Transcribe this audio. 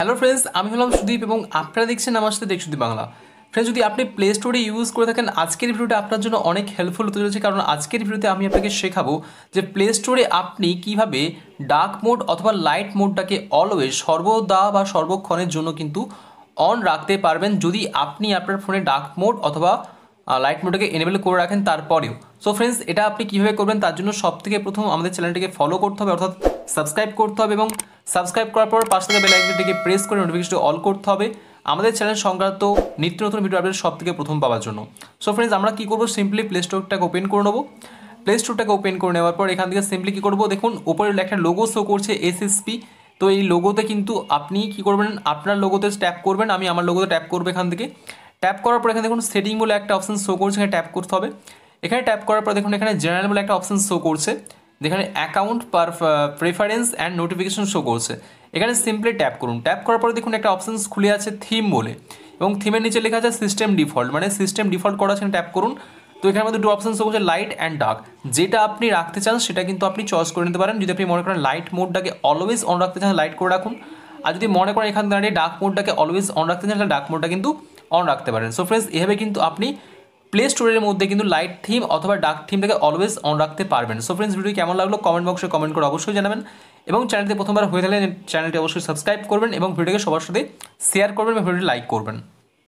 hello friends আমি হলাম সুদীপ এবং আপনারা দেখছেন আমার সাথে দেখ সুদীপ বাংলা ফ্রেন্ডস যদি আপনি প্লে স্টোরে ইউজ করে থাকেন আজকের ভিডিওটা আপনার জন্য অনেক হেল্পফুল হতে চলেছে কারণ আজকের ভিডিওতে আমি আপনাকে শেখাবো যে প্লে স্টোরে আপনি কিভাবে ডার্ক মোড অথবা লাইট মোডটাকে অলওয়েজ সর্বদা বা সর্বক্ষণের জন্য কিন্তু অন রাখতে পারবেন যদি আপনি আপনার ফোনে ডার্ক মোড অথবা লাইট মোডটাকে এনেবেল করে রাখেন তারপরেও সো ফ্রেন্ডস এটা আপনি কীভাবে করবেন তার জন্য সবথেকে প্রথম আমাদের চ্যানেলটিকে ফলো করতে হবে অর্থাৎ সাবস্ক্রাইব করতে হবে এবং সাবস্ক্রাইব করার পর পাশ থাকা বেল আইকনটিকে প্রেস করে নোটিফিকেশনটি অল করতে হবে আমাদের চ্যানেল সংক্রান্ত নিত্য নতুন ভিডিও আপডেট সব থেকে প্রথম পাওয়ার জন্য সো ফ্রেন্ডস আমরা কী করবো সিম্পলি প্লে স্টোরটাকে ওপেন করে নেবো প্লে স্টোরটাকে ওপেন করে নেওয়ার পর এখান থেকে সিম্পলি কী করবো দেখুন ওপরে একটা লোগো শো করছে এসএসপি তো এই লোগোতে কিন্তু আপনি কি করবেন আপনার লোগোতে ট্যাপ করবেন আমি আমার লোগোতে ট্যাপ করবো এখান থেকে ট্যাপ করার পর এখানে দেখুন সেটিং বলে একটা অপশান শো করছে এখানে ট্যাপ করতে হবে এখানে ট্যাপ করার পর দেখুন এখানে জেনারেল বলে একটা অপশান শো করছে যেখানে account per preference and notification show করছে এখানে সিম্পলি ট্যাপ করুন ট্যাপ করার পরে দেখুন একটা অপশানস খুলে আছে থিম বলে এবং থিমের নিচে লেখা আছে সিস্টেম ডিফল্ট মানে সিস্টেম ডিফল্ট করা আছে ট্যাপ করুন তো এখানে মধ্যে দুটো অপশান শো করছে লাইট অ্যান্ড ডার্ক যেটা আপনি রাখতে চান সেটা কিন্তু আপনি চয়েস করে নিতে পারেন যদি আপনি মনে করেন লাইট মোডটাকে অলওয়েজ অন রাখতে চান লাইট করে রাখুন আর যদি মনে করেন এখান দাঁড়িয়ে ডার্ক মোডটাকে অলওয়েজ অন রাখতে চান তাহলে ডার্ক মোডটা কিন্তু অন রাখতে পারেন সো ফ্রেন্ডস এভাবে কিন্তু আপনি প্লে স্টোরের মধ্যে কিন্তু লাইট থিম অথবা ডার্ক থিমটাকে অলওয়েজ অন রাখতে পারবেন সো ফ্রেন্ডস ভিডিও কেমন লাগলো কমেন্ট বক্সে কমেন্ট করে অবশ্যই জানাবেন এবং চ্যানেলটি প্রথমবার হয়ে থাকলে চ্যানেলটি অবশ্যই সাবস্ক্রাইব করবেন এবং ভিডিওকে সবার সাথে শেয়ার করবেন এবং ভিডিওটি লাইক করবেন